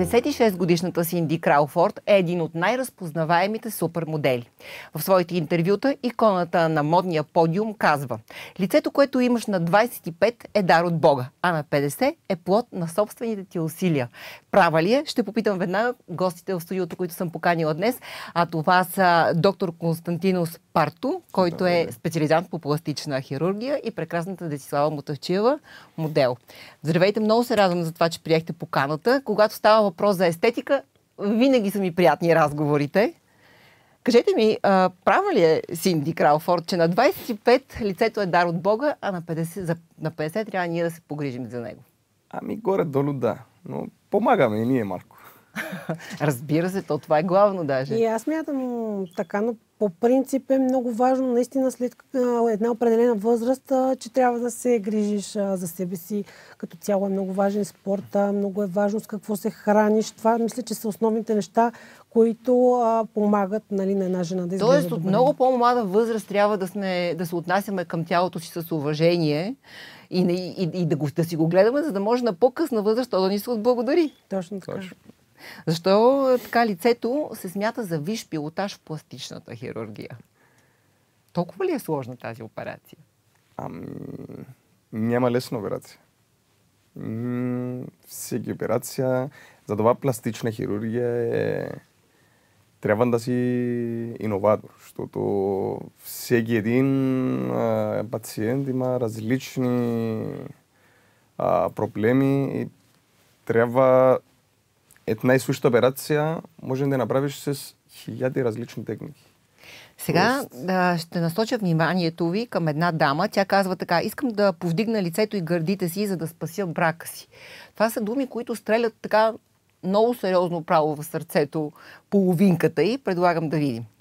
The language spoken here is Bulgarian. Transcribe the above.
56-годишната Синди Крауфорд е един от най-разпознаваемите супермодели. В своите интервюта иконата на модния подиум казва Лицето, което имаш на 25 е дар от Бога, а на 50 е плод на собствените ти усилия. Права ли е? Ще попитам веднага гостите в студиото, които съм поканила днес. А това са доктор Константинос Парто, който е специализант по пластична хирургия и прекрасната Десислава Мутавчиева, модел. Здравейте, много се радвам за това, че приехте поканата. Когато става става въпрос за естетика, винаги са ми приятни разговорите. Кажете ми, а, права ли е Синди Крауфорд, че на 25 лицето е дар от Бога, а на 50, за, на 50 трябва ние да се погрижим за него? Ами горе-долу да, но помагаме и ние, Марко. Разбира се, то това е главно даже. И аз мятам така, но по принцип е много важно, наистина след една определена възраст, че трябва да се грижиш за себе си. Като цяло е много важен спорта, много е важно с какво се храниш. Това мисля, че са основните неща, които а, помагат нали, на една жена да изглежда Тоест от много по-млада възраст трябва да, сме, да се отнасяме към тялото си с уважение и, и, и, и да, го, да си го гледаме, за да може на по-късна възраст то да ни се отблагодари. Точно така. Точно. Защо е, така лицето се смята за виш пилотаж в пластичната хирургия? Толкова ли е сложна тази операция? Ам, няма лесна операция. всеки операция, това пластична хирургия е... Трябва да си иноватор, защото всеки един а, пациент има различни а, проблеми и трябва една и съща операция може да я направиш с хиляди различни техники. Сега да, ще насоча вниманието ви към една дама. Тя казва така, искам да повдигна лицето и гърдите си, за да спася брака си. Това са думи, които стрелят така много сериозно право в сърцето, половинката и предлагам да видим.